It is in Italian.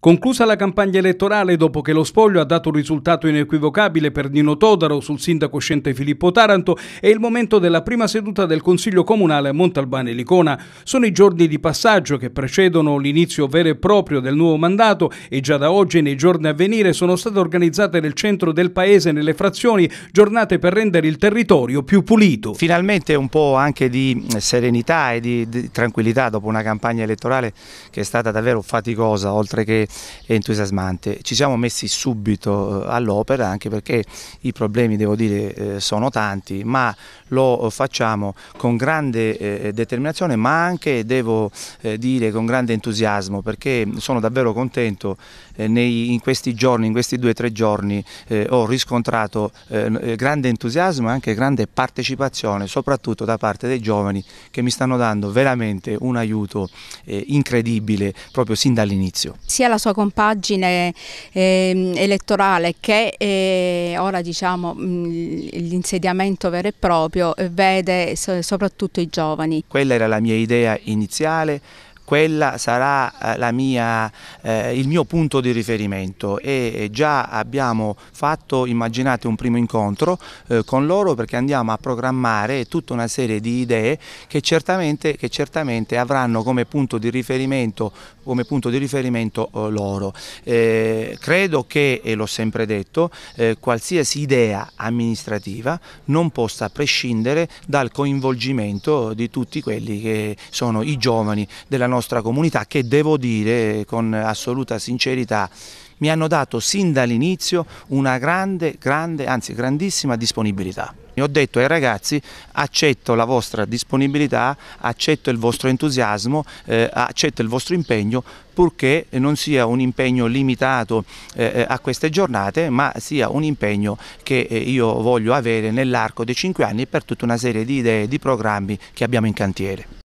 Conclusa la campagna elettorale dopo che lo spoglio ha dato un risultato inequivocabile per Nino Todaro sul sindaco scente Filippo Taranto, è il momento della prima seduta del Consiglio Comunale a Montalbane Licona. Sono i giorni di passaggio che precedono l'inizio vero e proprio del nuovo mandato e già da oggi e nei giorni a venire sono state organizzate nel centro del paese, nelle frazioni, giornate per rendere il territorio più pulito. Finalmente un po' anche di serenità e di, di tranquillità dopo una campagna elettorale che è stata davvero faticosa, oltre che entusiasmante. Ci siamo messi subito eh, all'opera anche perché i problemi devo dire eh, sono tanti, ma lo facciamo con grande eh, determinazione ma anche devo dire con grande entusiasmo perché sono davvero contento in questi giorni, in questi due o tre giorni ho riscontrato grande entusiasmo e anche grande partecipazione soprattutto da parte dei giovani che mi stanno dando veramente un aiuto incredibile proprio sin dall'inizio. Sia la la sua compagine eh, elettorale che eh, ora diciamo mm, l'insediamento vero e proprio vede soprattutto i giovani. Quella era la mia idea iniziale quella sarà eh, mia, eh, il mio punto di riferimento e già abbiamo fatto, immaginate, un primo incontro eh, con loro perché andiamo a programmare tutta una serie di idee che certamente, che certamente avranno come punto di riferimento, punto di riferimento eh, loro. Eh, credo che, e l'ho sempre detto, eh, qualsiasi idea amministrativa non possa prescindere dal coinvolgimento di tutti quelli che sono i giovani della nostra nostra comunità che devo dire eh, con assoluta sincerità mi hanno dato sin dall'inizio una grande, grande, anzi grandissima disponibilità. Ho detto ai ragazzi accetto la vostra disponibilità, accetto il vostro entusiasmo, eh, accetto il vostro impegno purché non sia un impegno limitato eh, eh a queste giornate ma sia un impegno che eh, io voglio avere nell'arco dei cinque anni per tutta una serie di idee, di programmi che abbiamo in cantiere.